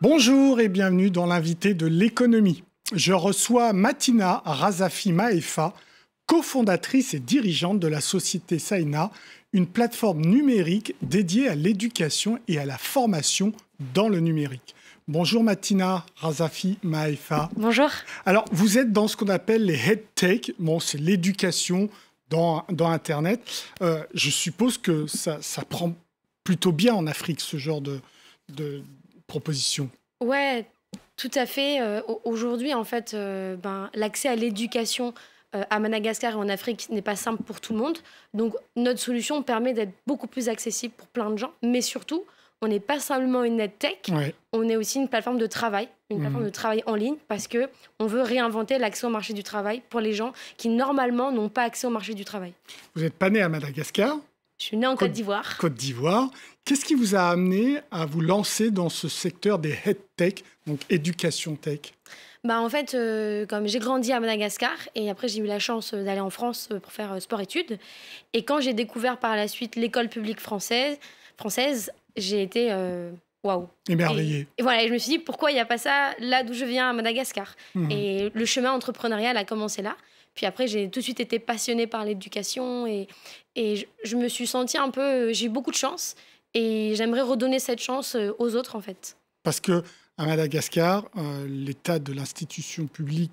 Bonjour et bienvenue dans l'invité de l'économie. Je reçois Matina Razafi Maefa, cofondatrice et dirigeante de la société Saina, une plateforme numérique dédiée à l'éducation et à la formation dans le numérique. Bonjour Matina Razafi Maefa. Bonjour. Alors, vous êtes dans ce qu'on appelle les head tech, bon, c'est l'éducation dans, dans, Internet. Euh, je suppose que ça, ça, prend plutôt bien en Afrique, ce genre de proposition. Ouais, tout à fait. Euh, aujourd'hui, en fait, euh, ben, l'accès à l'éducation euh, à Madagascar et en Afrique n'est pas simple pour tout le monde. Donc, notre solution permet d'être beaucoup plus accessible pour plein de gens. Mais surtout, on n'est pas simplement une edtech, on est aussi une plateforme de travail, une mhm. plateforme de travail en ligne, parce que on veut réinventer l'accès au marché du travail pour les gens qui normalement n'ont pas accès au marché du travail. Vous n'êtes pas né à Madagascar, je suis née en Côte d'Ivoire. Côte d'Ivoire. Qu'est-ce qui vous a amené à vous lancer dans ce secteur des head tech, donc éducation tech bah en fait, euh, comme j'ai grandi à Madagascar et après j'ai eu la chance euh, d'aller en France euh, pour faire sport-études. Et quand j'ai découvert par la suite l'école publique française, française j'ai été waouh. Émerveillé. Et, voilà, je me suis dit, pourquoi il n'y a pas ça là d'où je viens, à Madagascar mhm. Et le chemin entrepreneurial a commencé là. Puis après, j'ai tout de suite été passionnée par l'éducation et, et je, me suis sentie un peu. Euh, j'ai eu beaucoup de chance et j'aimerais redonner cette chance euh, aux autres en fait. Parce que à Madagascar, euh, l'état de l'institution publique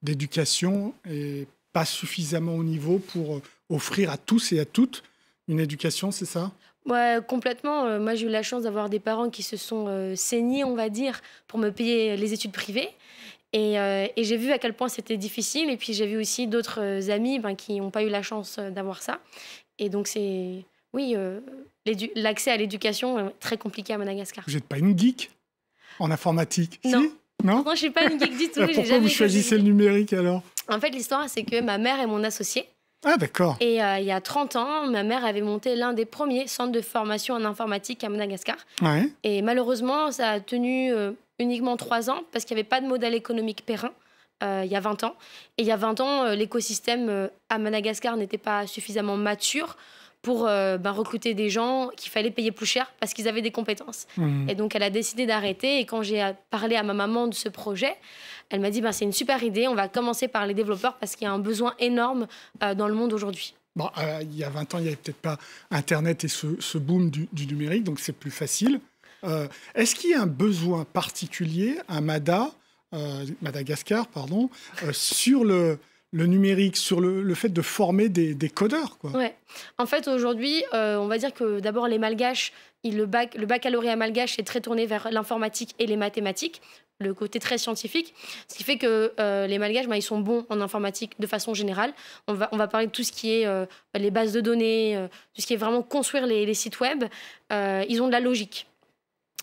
d'éducation est pas suffisamment au niveau pour offrir à tous et à toutes une éducation, c'est ça Ouais, complètement. moi, j'ai eu la chance d'avoir des parents qui se sont saignés, on va dire, pour me payer les études privées. Euh, et, j'ai vu à quel point c'était difficile. Et puis j'ai vu aussi d'autres euh, amis ben, qui n'ont pas eu la chance euh, d'avoir ça. Et donc c'est, oui, l'accès à l'éducation est très compliqué à Madagascar. Vous n'êtes pas une geek en informatique Non. non, je ne suis pas une geek du tout. Pourquoi vous choisissez le numérique alors En fait, l'histoire, c'est que ma mère est mon associée. Ah, d'accord. Et il y a 30 ans, ma mère avait monté l'un des premiers centres de formation en informatique à Madagascar. Ouais. Et malheureusement, ça a tenu uniquement trois ans parce qu'il n'y avait pas de modèle économique périn euh, il y a 20 ans. Et il y a 20 ans, euh, l'écosystème euh, à Madagascar n'était pas suffisamment mature pour ben, recruter des gens qu'il fallait payer plus cher parce qu'ils avaient des compétences. Mmh. Et donc elle a décidé d'arrêter. Et quand j'ai parlé à ma maman de ce projet, elle m'a dit ben, c'est une super idée, on va commencer par les développeurs parce qu'il y a un besoin énorme dans le monde aujourd'hui. Bon, il y a 20 ans, il n'y avait peut-être pas Internet et ce, boom du numérique, donc c'est plus facile. Euh, est-ce qu'il y a un besoin particulier à MADA, euh, Madagascar, pardon, euh, sur le, numérique, sur le, fait de former des, codeurs En fait, aujourd'hui, on va dire que d'abord les malgaches, le, baccalauréat malgache est très tourné vers l'informatique et les mathématiques le côté très scientifique, ce qui fait que les Malgaches, ben, ils sont bons en informatique de façon générale. On va, parler de tout ce qui est les bases de données, tout ce qui est vraiment construire les sites web. ils ont de la logique.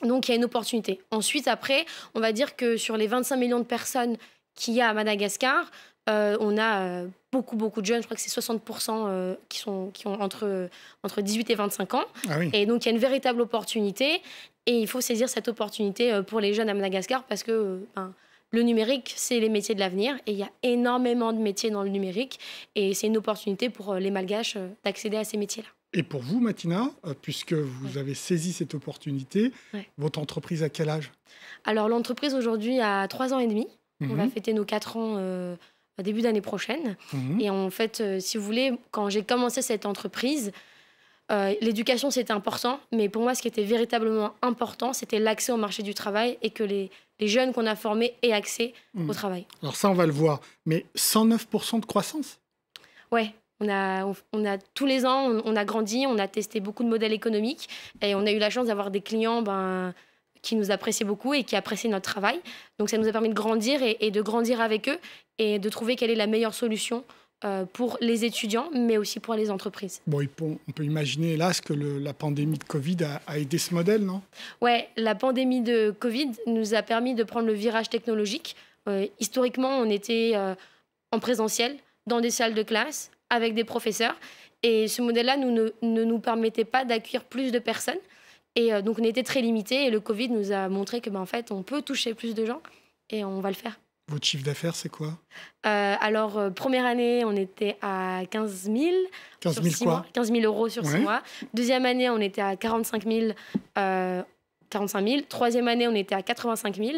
Donc il y a une opportunité. Ensuite, après, on va dire que sur les 25 millions de personnes qu'il y a à Madagascar, euh, on a euh, beaucoup, beaucoup de jeunes. Je crois que c'est 60% euh, qui, sont, qui ont entre, entre 18 et 25 ans. Ah et donc, il y a une véritable opportunité. Et il faut saisir cette opportunité pour les jeunes à Madagascar parce que ben, le numérique, c'est les métiers de l'avenir. Et il y a énormément de métiers dans le numérique. Et c'est une opportunité pour les Malgaches d'accéder à ces métiers-là. Et pour vous, Matina, euh, puisque vous avez saisi cette opportunité, votre entreprise à quel âge Alors l'entreprise aujourd'hui a trois ans et demi. On va mhm. fêter nos quatre ans euh, début d'année prochaine. Mhm. Et en fait, euh, si vous voulez, quand j'ai commencé cette entreprise, l'éducation c'était important, mais pour moi ce qui était véritablement important, c'était l'accès au marché du travail et que les, jeunes qu'on a formés aient accès mhm. au travail. Alors ça, on va le voir. Mais 109% de croissance Ouais, on a, tous les ans, on, a grandi, on a testé beaucoup de modèles économiques et on a eu la chance d'avoir des clients ben, qui nous appréciaient beaucoup et qui appréciaient notre travail. Donc ça nous a permis de grandir et, de grandir avec eux et de trouver quelle est la meilleure solution euh, pour les étudiants, mais aussi pour les entreprises. Bon, on peut imaginer, hélas, que la pandémie de Covid a, a, aidé ce modèle, non Ouais, la pandémie de Covid nous a permis de prendre le virage technologique. Euh, historiquement, on était euh, en présentiel dans des salles de classe avec des professeurs. Et ce modèle-là nous, ne, nous permettait pas d'accueillir plus de personnes. Et euh, donc, on était très limité. Et le Covid nous a montré que, ben, en fait, on peut toucher plus de gens et on va le faire. Votre chiffre d'affaires, c'est quoi euh, Alors, euh, première année, on était à 15 000. quoi 15 euros sur six mois. Deuxième année, on était à 45 000, euh, 45 000. Troisième année, on était à 85 000.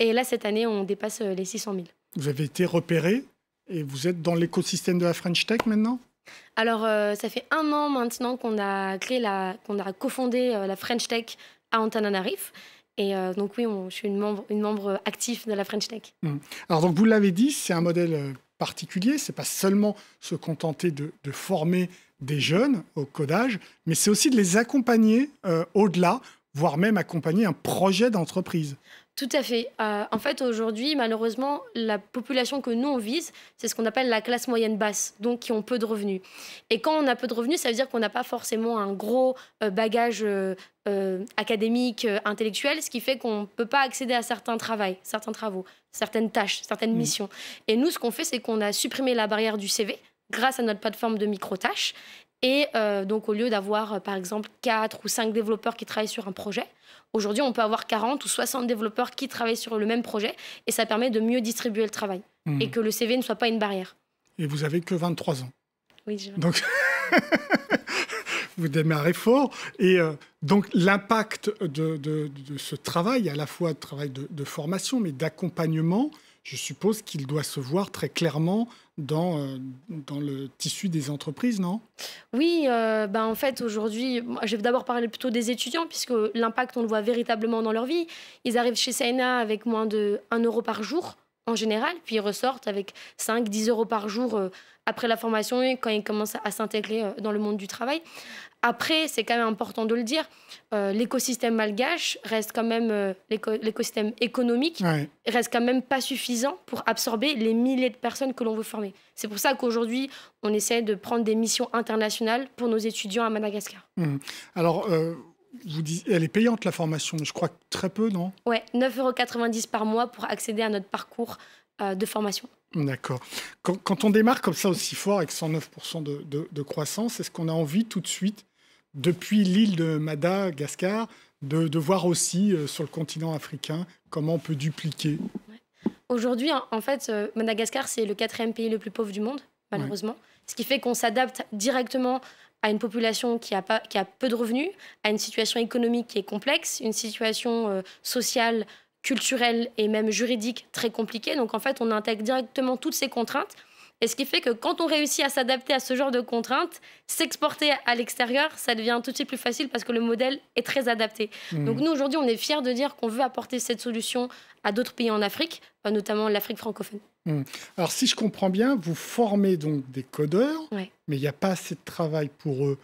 Et là, cette année, on dépasse les 600 000. Vous avez été repéré et vous êtes dans l'écosystème de la French Tech maintenant Alors, euh, ça fait un an maintenant qu'on a créé qu'on a cofondé euh, la French Tech à Antananarif. Et euh, donc oui, on, je suis une membre, une membre active de la French Tech. Mmh. Alors donc vous l'avez dit, c'est un modèle particulier. C'est pas seulement se contenter de, former des jeunes au codage, mais c'est aussi de les accompagner au-delà, voire même accompagner un projet d'entreprise. Tout à fait. Euh, en fait, aujourd'hui, malheureusement, la population que nous, on vise, c'est ce qu'on appelle la classe moyenne basse, donc qui ont peu de revenus. Et quand on a peu de revenus, ça veut dire qu'on n'a pas forcément un gros euh, bagage euh, académique, intellectuel, ce qui fait qu'on ne peut pas accéder à certains, travaux, certains travaux, certaines tâches, certaines mmh. missions. Et nous, ce qu'on fait, c'est qu'on a supprimé la barrière du CV grâce à notre plateforme de micro-tâches. Et euh, donc, au lieu d'avoir, euh, par exemple, 4 ou 5 développeurs qui travaillent sur un projet, aujourd'hui, on peut avoir 40 ou 60 développeurs qui travaillent sur le même projet et ça permet de mieux distribuer le travail mmh. et que le CV ne soit pas une barrière. Et vous avez que 23 ans. Oui, j'ai Donc, vous démarrez fort. Et euh, donc, l'impact de, ce travail, à la fois de travail de formation, mais d'accompagnement, je suppose qu'il doit se voir très clairement dans, euh, dans le tissu des entreprises, non Oui, euh, ben, en fait, aujourd'hui, je vais d'abord parler plutôt des étudiants, puisque l'impact, on le voit véritablement dans leur vie. Ils arrivent chez SENA avec moins de 1 euro par jour, en général, puis ils ressortent avec 5-10 euros par jour euh, après la formation et quand ils commencent à s'intégrer dans le monde du travail. Après, c'est quand même important de le dire, euh, l'écosystème malgache reste quand même, euh, l'écosystème économique reste quand même pas suffisant pour absorber les milliers de personnes que l'on veut former. C'est pour ça qu'aujourd'hui, on essaie de prendre des missions internationales pour nos étudiants à Madagascar. Mmh. Alors, euh, vous dites, elle est payante la formation, je crois très peu, non Ouais, 9,90 euros par mois pour accéder à notre parcours de formation. D'accord. Quand, on démarre comme ça aussi fort avec 109% de, croissance, est-ce qu'on a envie tout de suite, depuis l'île de Madagascar, de, voir aussi euh, sur le continent africain comment on peut dupliquer Aujourd'hui, en fait, euh, Madagascar, c'est le quatrième pays le plus pauvre du monde, malheureusement. Ce qui fait qu'on s'adapte directement à une population qui a, pas, qui a peu de revenus, à une situation économique qui est complexe, une situation euh, sociale culturelle et même juridique très compliquée. Donc en fait, on intègre directement toutes ces contraintes. Et ce qui fait que quand on réussit à s'adapter à ce genre de contraintes, s'exporter à l'extérieur, ça devient tout de suite plus facile parce que le modèle est très adapté. Hmm. Donc nous, aujourd'hui, on est fiers de dire qu'on veut apporter cette solution à d'autres pays en Afrique, euh, notamment l'Afrique francophone. Hmm. Alors si je comprends bien, vous formez donc des codeurs, mais il n'y a pas assez de travail pour eux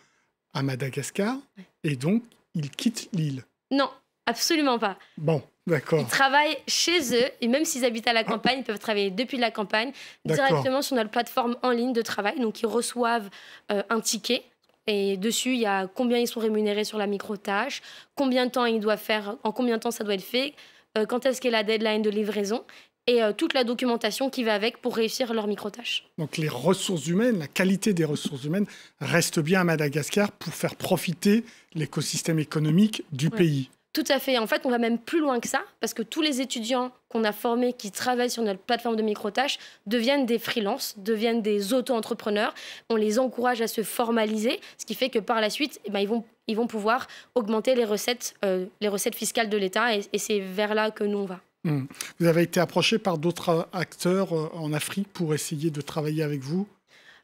à Madagascar, et donc ils quittent l'île. Non, absolument pas. Bon. Ils travaillent chez eux et même s'ils habitent à la ah. campagne, ils peuvent travailler depuis la campagne directement sur notre plateforme en ligne de travail. Donc ils reçoivent euh, un ticket et dessus, il y a combien ils sont rémunérés sur la micro-tâche, combien de temps ils doivent faire, en combien de temps ça doit être fait, euh, quand est-ce qu'est la deadline de livraison et euh, toute la documentation qui va avec pour réussir leur micro-tâche. Donc les ressources humaines, la qualité des ressources humaines reste bien à Madagascar pour faire profiter l'écosystème économique du pays. Tout à fait. En fait, on va même plus loin que ça, parce que tous les étudiants qu'on a formés, qui travaillent sur notre plateforme de micro microtâches, deviennent des freelances, deviennent des auto-entrepreneurs. On les encourage à se formaliser, ce qui fait que par la suite, eh ben, ils, vont, pouvoir augmenter les recettes, euh, fiscales de l'État, et, c'est vers là que nous, on va. Hmm. Vous avez été approché par d'autres euh, acteurs euh, en Afrique pour essayer de travailler avec vous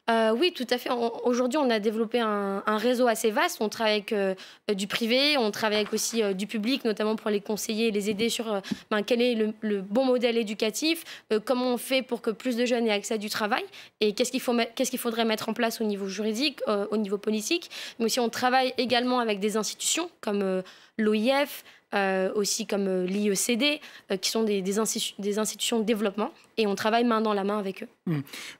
euh, oui, tout à fait. Aujourd'hui, on a développé un, réseau assez vaste. On travaille avec euh, euh, du privé, on travaille avec aussi du public, notamment pour les conseiller les aider sur ben, quel est le, bon modèle éducatif, comment on fait pour que plus de jeunes aient accès à du travail et qu'est-ce qu'il qu'est-ce qu'il faudrait mettre en place au niveau juridique, au niveau politique. Mais aussi, on travaille également avec des institutions comme l'OIF, euh, aussi comme euh, l'IECD, euh, qui sont des, des, institutions de développement, et on travaille main dans la main avec eux.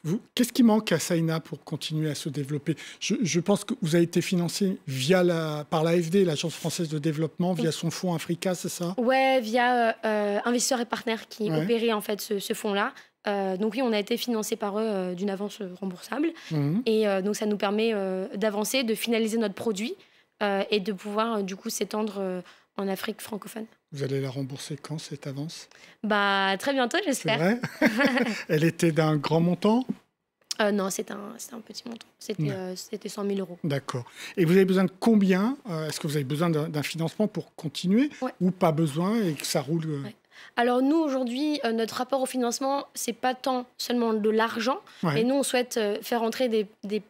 Mmh. Qu'est-ce qui manque à Saina pour continuer à se développer je, pense que vous avez été financé via la, par l'AFD, l'Agence française de développement, via son fonds Africa, c'est ça Ouais, via investisseurs et partenaires qui opéraient en fait ce, fonds-là. donc oui, on a été financé par eux d'une avance remboursable. Mmh. Et donc ça nous permet d'avancer, de finaliser notre produit euh, et de pouvoir euh, du coup s'étendre euh, en Afrique francophone. Vous allez la rembourser quand cette avance Bah très bientôt j'espère. Elle était d'un grand montant Non, c'est un, un, petit montant. C'était 100 000 euros. D'accord. Et vous avez besoin de combien Est-ce que vous avez besoin d'un financement pour continuer ou pas besoin et que ça roule Alors nous aujourd'hui, notre rapport au financement, c'est pas tant seulement de l'argent, Et mais nous on souhaite faire entrer des, des,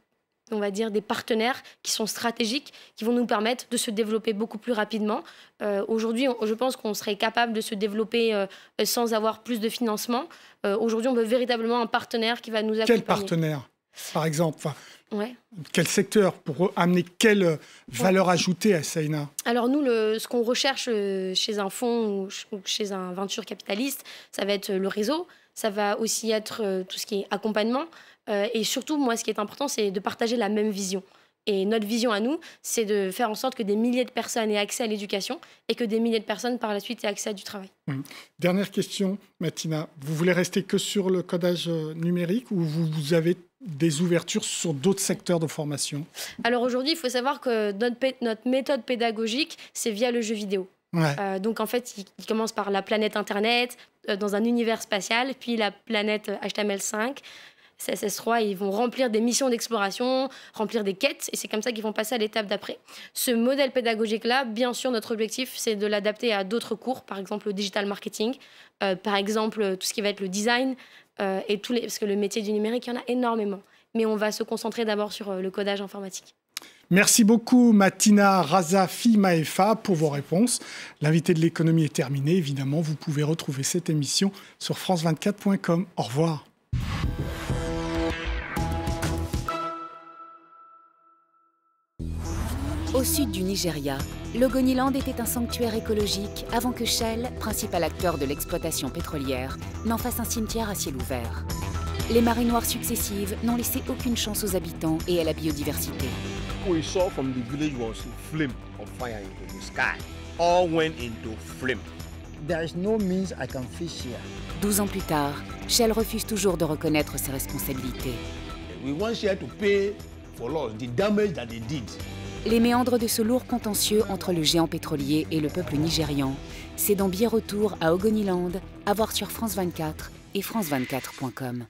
on va dire, des partenaires qui sont stratégiques, qui vont nous permettre de se développer beaucoup plus rapidement. Euh, aujourd'hui, je pense qu'on serait capable de se développer euh, sans avoir plus de financement. Euh, aujourd'hui, on veut véritablement un partenaire qui va nous accompagner. Quel partenaire, par exemple Quel secteur pour amener quelle valeur ajoutée à Saina Alors nous, le, ce qu'on recherche chez un fonds ou chez un venture capitaliste, ça va être le réseau, ça va aussi être tout ce qui est accompagnement, euh, et surtout, moi, ce qui est important, c'est de partager la même vision. Et notre vision à nous, c'est de faire en sorte que des milliers de personnes aient accès à l'éducation et que des milliers de personnes par la suite aient accès à du travail. Mmh. Dernière question, Matina. Vous voulez rester que sur le codage euh, numérique ou vous, avez des ouvertures sur d'autres secteurs de formation Alors aujourd'hui, il faut savoir que notre, méthode pédagogique, c'est via le jeu vidéo. Euh, donc en fait, il, commence par la planète Internet, dans un univers spatial, puis la planète HTML5, CSS3, ils vont remplir des missions d'exploration, remplir des quêtes, et c'est comme ça qu'ils vont passer à l'étape d'après. Ce modèle pédagogique-là, bien sûr, notre objectif, c'est de l'adapter à d'autres cours, par exemple le digital marketing, euh, par exemple euh, tout ce qui va être le design, euh, et tous les, parce que le métier du numérique, il y en a énormément. Mais on va se concentrer d'abord sur le codage informatique. Merci beaucoup Matina Razafi Maefa pour vos réponses. L'invité de l'économie est terminé. Évidemment, vous pouvez retrouver cette émission sur france24.com. Au revoir. Au sud du Nigeria, Logoniland était un sanctuaire écologique avant que Shell, principal acteur de l'exploitation pétrolière, n'en fasse un cimetière à ciel ouvert. Les marées noires successives n'ont laissé aucune chance aux habitants et à la biodiversité. Douze 12 ans plus tard, Shell refuse toujours de reconnaître ses responsabilités. We want Shell les méandres de ce lourd contentieux entre le géant pétrolier et le peuple nigérian, c'est dans Biais Retour à Ogoniland, à voir sur France 24 et France24.com.